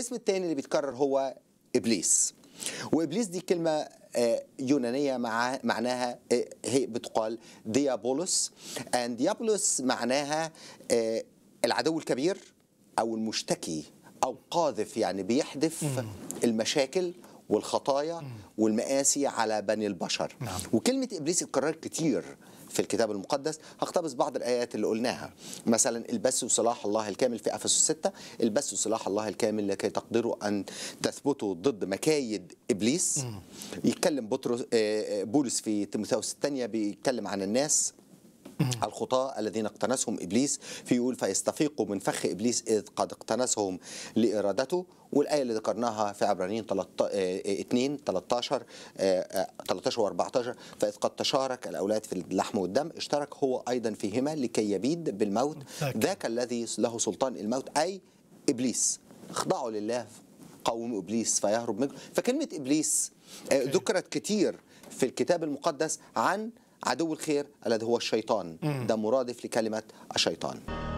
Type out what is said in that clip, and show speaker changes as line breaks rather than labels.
الاسم الثاني اللي بيتكرر هو ابليس وابليس دي كلمه آه، يونانيه مع معناها آه، هي بتقال ديابولوس اند ديابولوس معناها آه، العدو الكبير او المشتكي او قاذف يعني بيحدث المشاكل والخطايا والمآسي على بني البشر نعم. وكلمة إبليس اتكررت كتير في الكتاب المقدس هقتبس بعض الآيات اللي قلناها مثلا البسوا سلاح الله الكامل في أفسس 6 البسوا سلاح الله الكامل لكي تقدروا أن تثبتوا ضد مكايد إبليس يتكلم بطرس آه، آه، بولس في تيموثاوس الثانية بيتكلم عن الناس الخطاة الذين اقتنسهم إبليس في فيستفيقوا من فخ إبليس إذ قد اقتنسهم لإرادته والآية اللي ذكرناها في عبرانيين 2 13 13 و 14 فإذ قد تشارك الأولاد في اللحم والدم اشترك هو أيضا فيهما لكي يبيد بالموت ذاك الذي له سلطان الموت أي إبليس اخضعوا لله قوم إبليس فيهرب منكم فكلمة إبليس آه، ذكرت كتير في الكتاب المقدس عن عدو الخير الذي هو الشيطان ده مرادف لكلمة الشيطان